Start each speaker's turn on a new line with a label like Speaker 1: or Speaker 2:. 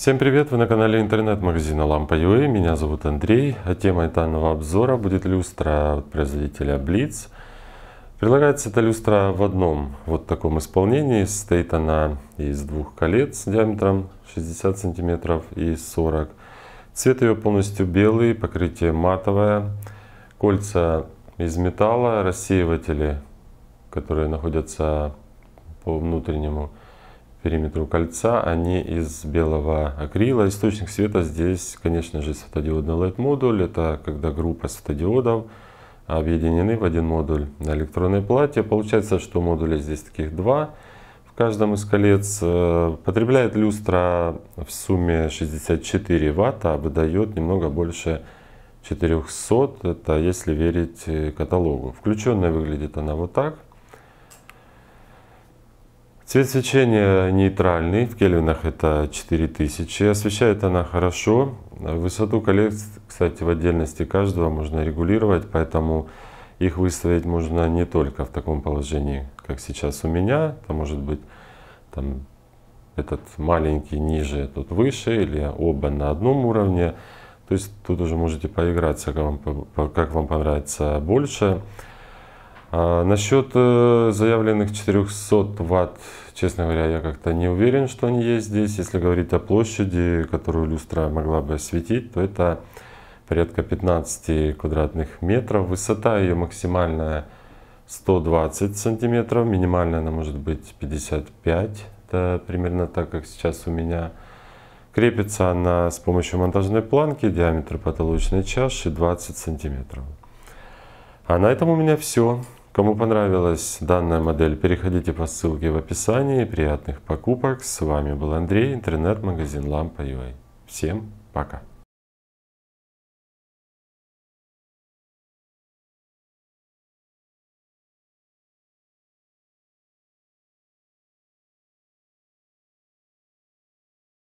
Speaker 1: Всем привет! Вы на канале интернет-магазина лампа Lampa.ua. Меня зовут Андрей. А темой данного обзора будет люстра от производителя Blitz. Предлагается эта люстра в одном вот таком исполнении. стоит она из двух колец диаметром 60 см и 40 Цвет ее полностью белый, покрытие матовое. Кольца из металла, рассеиватели, которые находятся по внутреннему периметру кольца, они из белого акрила. Источник света здесь, конечно же, светодиодный LED-модуль. Это когда группа светодиодов объединены в один модуль на электронной плате. Получается, что модулей здесь таких два в каждом из колец. Э, потребляет люстра в сумме 64 ватта а выдает немного больше 400. Это если верить э, каталогу. Включенная выглядит она вот так. Цвет свечения нейтральный, в кельвинах это 4000. Освещает она хорошо. Высоту колец, кстати, в отдельности каждого можно регулировать, поэтому их выставить можно не только в таком положении, как сейчас у меня. Это может быть там, этот маленький ниже, тот выше, или оба на одном уровне. То есть тут уже можете поиграться, как вам, как вам понравится больше. А насчет э, заявленных 400 ватт, честно говоря, я как-то не уверен, что они есть здесь. Если говорить о площади, которую люстра могла бы осветить, то это порядка 15 квадратных метров. Высота ее максимальная 120 сантиметров, минимальная она может быть 55, это примерно так, как сейчас у меня. Крепится она с помощью монтажной планки, диаметр потолочной чаши 20 сантиметров. А на этом у меня все. Кому понравилась данная модель, переходите по ссылке в описании. Приятных покупок. С вами был Андрей, интернет-магазин Лампа.ua. Всем пока.